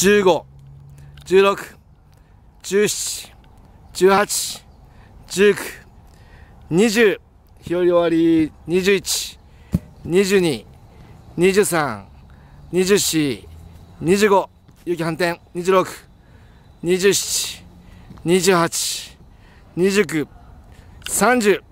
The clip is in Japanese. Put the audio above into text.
15、16、17、18、19、20、日和終わり、21、22、23、24、25、有反転、26、27、28、29、30、